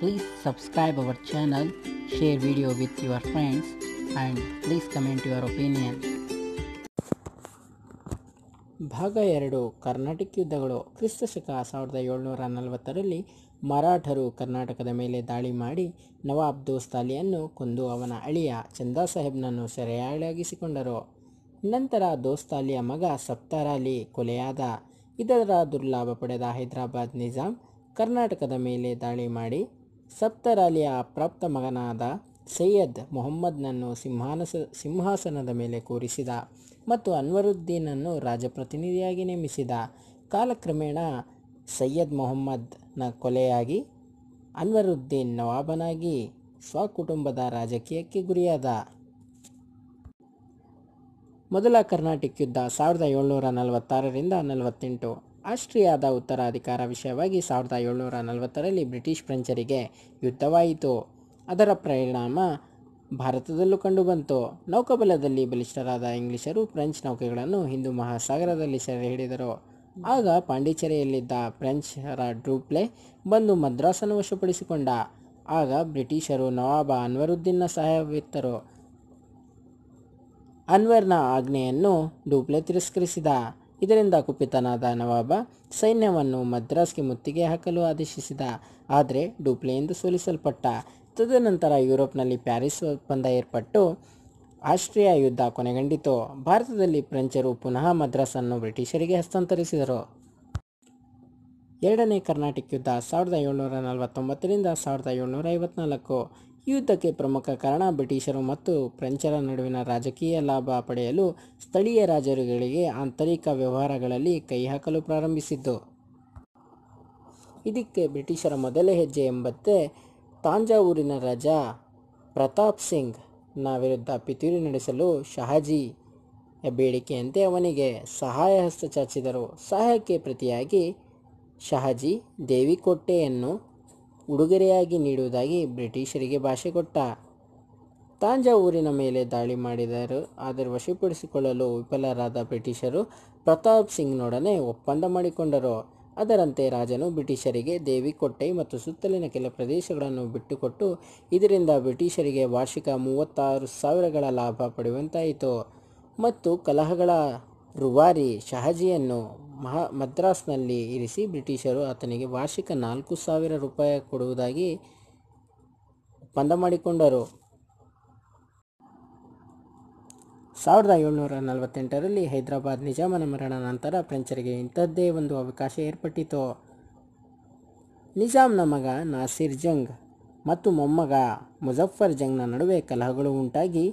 Please subscribe our channel, share video with your friends and please comment your opinion. ಭಾಗ ಎರಡು ಕರ್ನಾಟಕ ಯುದ್ಧಗಳು ಕ್ರಿಸ್ತಶಕ ಸಾವಿರದ ಏಳ್ನೂರ ನಲವತ್ತರಲ್ಲಿ ಮರಾಠರು ಕರ್ನಾಟಕದ ಮೇಲೆ ದಾಳಿ ಮಾಡಿ ನವಾಬ್ ದೋಸ್ತಾಲಿಯನ್ನು ಕೊಂದು ಅವನ ಅಳಿಯ ಚಂದಾ ಸಾಹೇಬ್ನನ್ನು ಸೆರೆಯಾಳಾಗಿಸಿಕೊಂಡರು ನಂತರ ದೋಸ್ತಾಲಿಯ ಮಗ ಸಪ್ತಾರಾಲಿ ಕೊಲೆಯಾದ ಇದರ ದುರ್ಲಾಭ ಪಡೆದ ಹೈದರಾಬಾದ್ ನಿಜಾಮ್ ಕರ್ನಾಟಕದ ಮೇಲೆ ದಾಳಿ ಮಾಡಿ ಸಪ್ತರಾಲಿಯ ಪ್ರಾಪ್ತ ಮಗನಾದ ಸೈಯದ್ ಮೊಹಮ್ಮದ್ನನ್ನು ಸಿಂಹಾನಸ ಸಿಂಹಾಸನದ ಮೇಲೆ ಕೂರಿಸಿದ ಮತ್ತು ಅನ್ವರುದ್ದೀನನ್ನು ರಾಜಪ್ರತಿನಿಧಿಯಾಗಿ ನೇಮಿಸಿದ ಕಾಲಕ್ರಮೇಣ ಸೈಯದ್ ಮೊಹಮ್ಮದ್ನ ಕೊಲೆಯಾಗಿ ಅನ್ವರುದ್ದೀನ್ ನವಾಬನಾಗಿ ಸ್ವಕುಟುಂಬದ ರಾಜಕೀಯಕ್ಕೆ ಗುರಿಯಾದ ಮೊದಲ ಕರ್ನಾಟಕ ಯುದ್ಧ ಸಾವಿರದ ಏಳ್ನೂರ ನಲವತ್ತಾರರಿಂದ ನಲವತ್ತೆಂಟು ಆಸ್ಟ್ರಿಯಾದ ಉತ್ತರಾಧಿಕಾರ ವಿಷಯವಾಗಿ ಸಾವಿರದ ಏಳ್ನೂರ ನಲವತ್ತರಲ್ಲಿ ಬ್ರಿಟಿಷ್ ಫ್ರೆಂಚರಿಗೆ ಯುದ್ಧವಾಯಿತು ಅದರ ಪರಿಣಾಮ ಭಾರತದಲ್ಲೂ ಕಂಡುಬಂತು ನೌಕಾಬಲದಲ್ಲಿ ಬಲಿಷ್ಠರಾದ ಇಂಗ್ಲಿಷರು ಫ್ರೆಂಚ್ ನೌಕೆಗಳನ್ನು ಹಿಂದೂ ಮಹಾಸಾಗರದಲ್ಲಿ ಸೆರೆ ಹಿಡಿದರು ಆಗ ಪಾಂಡಿಚೇರಿಯಲ್ಲಿದ್ದ ಫ್ರೆಂಚರ ಡ್ರೂಪ್ಲೆ ಬಂದು ಮದ್ರಾಸನ್ನು ವಶಪಡಿಸಿಕೊಂಡ ಆಗ ಬ್ರಿಟಿಷರು ನವಾಬ ಅನ್ವರುದ್ದೀನ್ನ ಸಹಾಯವಿತ್ತರು ಅನ್ವರ್ನ ಆಜ್ಞೆಯನ್ನು ಡೂಪ್ಲೆ ತಿರಸ್ಕರಿಸಿದ ಇದರಿಂದ ಕುಪಿತನಾದ ನವಾಬ ಸೈನ್ಯವನ್ನು ಮದ್ರಾಸ್ಗೆ ಮುತ್ತಿಗೆ ಹಾಕಲು ಆದೇಶಿಸಿದ ಆದರೆ ಡೂಪ್ಲೆಯಿಂದ ಸೋಲಿಸಲ್ಪಟ್ಟ ತದನಂತರ ಯುರೋಪ್ನಲ್ಲಿ ಪ್ಯಾರಿಸ್ ಒಪ್ಪಂದ ಏರ್ಪಟ್ಟು ಆಸ್ಟ್ರಿಯಾ ಯುದ್ಧ ಕೊನೆಗಂಡಿತು ಭಾರತದಲ್ಲಿ ಫ್ರೆಂಚರು ಪುನಃ ಮದ್ರಾಸನ್ನು ಬ್ರಿಟಿಷರಿಗೆ ಹಸ್ತಾಂತರಿಸಿದರು ಎರಡನೇ ಕರ್ನಾಟಕ ಯುದ್ಧ ಸಾವಿರದ ಏಳ್ನೂರ ನಲವತ್ತೊಂಬತ್ತರಿಂದ ಸಾವಿರದ ಏಳ್ನೂರ ಐವತ್ನಾಲ್ಕು ಯುದ್ಧಕ್ಕೆ ಪ್ರಮುಖ ಕಾರಣ ಬ್ರಿಟಿಷರು ಮತ್ತು ಫ್ರೆಂಚರ ನಡುವಿನ ರಾಜಕೀಯ ಲಾಭ ಪಡೆಯಲು ಸ್ಥಳೀಯ ರಾಜರುಗಳಿಗೆ ಆಂತರಿಕ ವ್ಯವಹಾರಗಳಲ್ಲಿ ಕೈಹಾಕಲು ಪ್ರಾರಂಭಿಸಿದ್ದು ಇದಕ್ಕೆ ಬ್ರಿಟಿಷರ ಮೊದಲ ಹೆಜ್ಜೆ ಎಂಬಂತೆ ತಾಂಜಾವೂರಿನ ರಾಜ ಪ್ರತಾಪ್ ಸಿಂಗ್ನ ವಿರುದ್ಧ ಪಿತೂರಿ ನಡೆಸಲು ಶಹಾಜಿ ಬೇಡಿಕೆಯಂತೆ ಅವನಿಗೆ ಸಹಾಯ ಹಸ್ತ ಚಾಚಿದರು ಸಹಾಯಕ್ಕೆ ಪ್ರತಿಯಾಗಿ ಶಹಾಜಿ ದೇವಿಕೋಟೆಯನ್ನು ಉಡುಗೊರೆಯಾಗಿ ನೀಡುವುದಾಗಿ ಬ್ರಿಟಿಷರಿಗೆ ಭಾಷೆ ಕೊಟ್ಟ ತಾಂಜಾವೂರಿನ ಮೇಲೆ ದಾಳಿ ಮಾಡಿದರು ಆದರೆ ವಶಪಡಿಸಿಕೊಳ್ಳಲು ವಿಫಲರಾದ ಬ್ರಿಟಿಷರು ಪ್ರತಾಪ್ ಸಿಂಗ್ನೊಡನೆ ಒಪ್ಪಂದ ಮಾಡಿಕೊಂಡರು ಅದರಂತೆ ರಾಜನು ಬ್ರಿಟಿಷರಿಗೆ ದೇವಿಕೊಟ್ಟೆ ಮತ್ತು ಸುತ್ತಲಿನ ಕೆಲ ಪ್ರದೇಶಗಳನ್ನು ಬಿಟ್ಟುಕೊಟ್ಟು ಇದರಿಂದ ಬ್ರಿಟಿಷರಿಗೆ ವಾರ್ಷಿಕ ಮೂವತ್ತಾರು ಸಾವಿರಗಳ ಲಾಭ ಪಡೆಯುವಂತಾಯಿತು ಮತ್ತು ಕಲಹಗಳ ರುವಾರಿ ಶಹಜಿಯನ್ನು ಮಹಾ ಮದ್ರಾಸ್ನಲ್ಲಿ ಇರಿಸಿ ಬ್ರಿಟಿಷರು ಆತನಿಗೆ ವಾರ್ಷಿಕ ನಾಲ್ಕು ಸಾವಿರ ರೂಪಾಯಿ ಕೊಡುವುದಾಗಿ ಒಪ್ಪಂದ ಮಾಡಿಕೊಂಡರು ಸಾವಿರದ ಏಳ್ನೂರ ನಲವತ್ತೆಂಟರಲ್ಲಿ ಹೈದರಾಬಾದ್ ನಿಜಾಮನ ಮರಣ ನಂತರ ಫ್ರೆಂಚರಿಗೆ ಇಂಥದ್ದೇ ಒಂದು ಅವಕಾಶ ಏರ್ಪಟ್ಟಿತು ನಿಜಾಮ್ನ ಮಗ ನಾಸಿರ್ ಜಂಗ್ ಮತ್ತು ಮೊಮ್ಮಗ ಮುಜಫರ್ ಜಂಗ್ನ ನಡುವೆ ಕಲಹಗಳು ಉಂಟಾಗಿ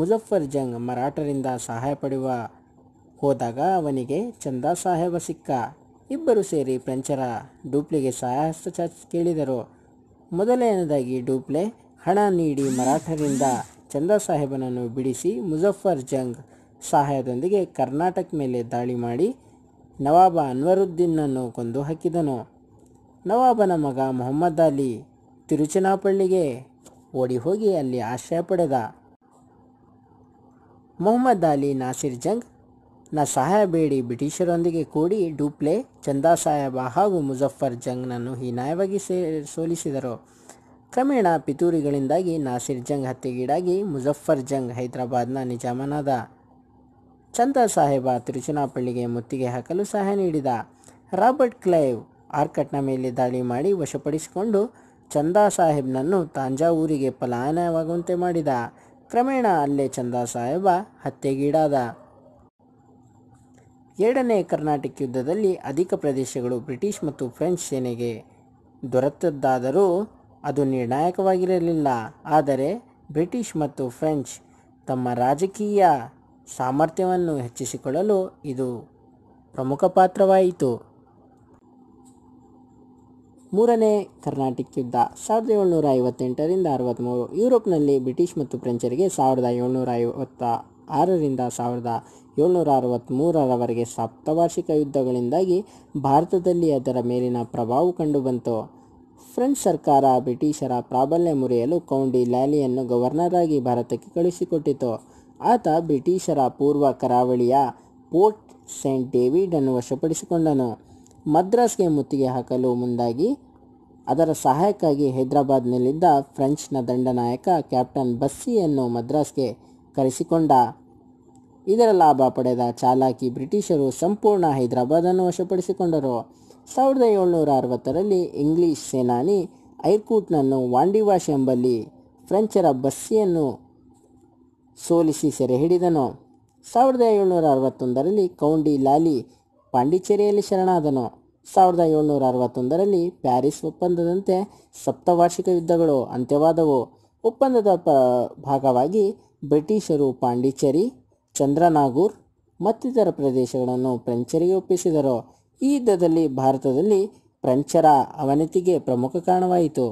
ಮುಜಫರ್ ಜಂಗ್ ಮರಾಠರಿಂದ ಸಹಾಯ ಪಡೆಯುವ ಹೋದಾಗ ಅವನಿಗೆ ಚಂದಾ ಸಾಹೇಬ ಸಿಕ್ಕ ಇಬ್ಬರು ಸೇರಿ ಫ್ರೆಂಚರ ಡೂಪ್ಲೆಗೆ ಸಹಾಯ ಕೇಳಿದರು ಮೊದಲನೆಯದಾಗಿ ಡೂಪ್ಲೆ ಹಣ ನೀಡಿ ಮರಾಠರಿಂದ ಚಂದಾ ಸಾಹೇಬನನ್ನು ಬಿಡಿಸಿ ಮುಜಫರ್ ಜಂಗ್ ಸಹಾಯದೊಂದಿಗೆ ಕರ್ನಾಟಕ ಮೇಲೆ ದಾಳಿ ಮಾಡಿ ನವಾಬ ಅನ್ವರುದ್ದೀನನ್ನು ಕೊಂದು ಹಾಕಿದನು ನವಾಬನ ಮಗ ಮೊಹಮ್ಮದ್ ಅಲಿ ತಿರುಚನಾಪಳ್ಳಿಗೆ ಓಡಿ ಹೋಗಿ ಅಲ್ಲಿ ಆಶ್ರಯ ಪಡೆದ ಮೊಹಮ್ಮದ್ ಅಲಿ ನಾಸಿರ್ ಜಂಗ್ ನ ಸಹಾಯ ಬೇಡಿ ಬ್ರಿಟಿಷರೊಂದಿಗೆ ಕೂಡಿ ಡೂಪ್ಲೆ ಚಂದಾ ಸಾಹೇಬ ಹಾಗೂ ಮುಜಫರ್ ಜಂಗ್ನನ್ನು ಹೀನಾಯವಾಗಿ ಸೇ ಸೋಲಿಸಿದರು ಕ್ರಮೇಣ ಪಿತೂರಿಗಳಿಂದಾಗಿ ನಾಸಿರ್ ಜಂಗ್ ಹತ್ಯೆಗೀಡಾಗಿ ಮುಜಫರ್ ಜಂಗ್ ಹೈದರಾಬಾದ್ನ ನಿಜಾಮನಾದ ಚಂದಾ ಸಾಹೇಬ ತಿರುಚನಾಪಳ್ಳಿಗೆ ಮುತ್ತಿಗೆ ಹಾಕಲು ಸಹಾಯ ನೀಡಿದ ರಾಬರ್ಟ್ ಕ್ಲೈವ್ ಆರ್ಕಟ್ನ ಮೇಲೆ ದಾಳಿ ಮಾಡಿ ವಶಪಡಿಸಿಕೊಂಡು ಚಂದಾ ಸಾಹೇಬ್ನನ್ನು ತಾಂಜಾವೂರಿಗೆ ಪಲಾಯನವಾಗುವಂತೆ ಮಾಡಿದ ಕ್ರಮೇಣ ಅಲ್ಲೇ ಚಂದಾ ಸಾಹೇಬ ಹತ್ಯೆಗೀಡಾದ ಎರಡನೇ ಕರ್ನಾಟಕ ಯುದ್ಧದಲ್ಲಿ ಅಧಿಕ ಪ್ರದೇಶಗಳು ಬ್ರಿಟಿಷ್ ಮತ್ತು ಫ್ರೆಂಚ್ ಸೇನೆಗೆ ದೊರೆತದ್ದಾದರೂ ಅದು ನಿರ್ಣಾಯಕವಾಗಿರಲಿಲ್ಲ ಆದರೆ ಬ್ರಿಟಿಷ್ ಮತ್ತು ಫ್ರೆಂಚ್ ತಮ್ಮ ರಾಜಕೀಯ ಸಾಮರ್ಥ್ಯವನ್ನು ಹೆಚ್ಚಿಸಿಕೊಳ್ಳಲು ಇದು ಪ್ರಮುಖ ಪಾತ್ರವಾಯಿತು ಮೂರನೇ ಕರ್ನಾಟಕ ಯುದ್ಧ ಸಾವಿರದ ಏಳ್ನೂರ ಐವತ್ತೆಂಟರಿಂದ ಅರವತ್ತ್ಮೂರು ಯುರೋಪ್ನಲ್ಲಿ ಬ್ರಿಟಿಷ್ ಮತ್ತು ಫ್ರೆಂಚರಿಗೆ ಸಾವಿರದ ಏಳ್ನೂರ ಐವತ್ತ ಆರರಿಂದ ಸಾವಿರದ ಏಳ್ನೂರ ಅರವತ್ತ್ಮೂರರವರೆಗೆ ಸಪ್ತವಾರ್ಷಿಕ ಯುದ್ಧಗಳಿಂದಾಗಿ ಭಾರತದಲ್ಲಿ ಅದರ ಮೇಲಿನ ಪ್ರಭಾವ ಕಂಡುಬಂತು ಫ್ರೆಂಚ್ ಸರ್ಕಾರ ಬ್ರಿಟಿಷರ ಪ್ರಾಬಲ್ಯ ಮುರಿಯಲು ಕೌಂಡಿ ಲ್ಯಾಲಿಯನ್ನು ಗವರ್ನರ್ ಆಗಿ ಭಾರತಕ್ಕೆ ಕಳುಹಿಸಿಕೊಟ್ಟಿತು ಆತ ಬ್ರಿಟಿಷರ ಪೂರ್ವ ಕರಾವಳಿಯ ಪೋರ್ಟ್ ಸೇಂಟ್ ಡೇವಿಡ್ ಅನ್ನು ವಶಪಡಿಸಿಕೊಂಡನು ಮದ್ರಾಸ್ಗೆ ಮುತ್ತಿಗೆ ಹಾಕಲು ಮುಂದಾಗಿ ಅದರ ಸಹಾಯಕ್ಕಾಗಿ ಹೈದರಾಬಾದ್ನಲ್ಲಿದ್ದ ಫ್ರೆಂಚ್ನ ದಂಡನಾಯಕ ಕ್ಯಾಪ್ಟನ್ ಬಸ್ಸಿಯನ್ನು ಮದ್ರಾಸ್ಗೆ ಕರೆಸಿಕೊಂಡ ಇದರ ಲಾಭ ಪಡೆದ ಚಾಲಾಕಿ ಬ್ರಿಟಿಷರು ಸಂಪೂರ್ಣ ಹೈದರಾಬಾದನ್ನು ವಶಪಡಿಸಿಕೊಂಡರು ಸಾವಿರದ ಏಳ್ನೂರ ಅರವತ್ತರಲ್ಲಿ ಇಂಗ್ಲಿಷ್ ಸೇನಾನಿ ಐರ್ಕೂಟ್ನನ್ನು ವಾಂಡಿವಾಶ್ ಎಂಬಲ್ಲಿ ಫ್ರೆಂಚರ ಬಸ್ಸಿಯನ್ನು ಸೋಲಿಸಿ ಸೆರೆ ಹಿಡಿದನು ಸಾವಿರದ ಏಳ್ನೂರ ಅರವತ್ತೊಂದರಲ್ಲಿ ಕೌಂಡಿ ಲಾಲಿ ಪಾಂಡಿಚೇರಿಯಲ್ಲಿ ಶರಣಾದನು ಸಾವಿರದ ಏಳ್ನೂರ ಅರವತ್ತೊಂದರಲ್ಲಿ ಪ್ಯಾರಿಸ್ ಒಪ್ಪಂದದಂತೆ ಸಪ್ತವಾರ್ಷಿಕ ಯುದ್ಧಗಳು ಅಂತ್ಯವಾದವು ಒಪ್ಪಂದದ ಪ ಭಾಗವಾಗಿ ಬ್ರಿಟಿಷರು ಪಾಂಡಿಚೇರಿ ಚಂದ್ರನಾಗೂರ್ ಮತ್ತಿತರ ಪ್ರದೇಶಗಳನ್ನು ಫ್ರೆಂಚರಿಗೆ ಒಪ್ಪಿಸಿದರು ಈ ಯುದ್ಧದಲ್ಲಿ ಭಾರತದಲ್ಲಿ ಫ್ರೆಂಚರ ಅವನತಿಗೆ ಪ್ರಮುಖ ಕಾರಣವಾಯಿತು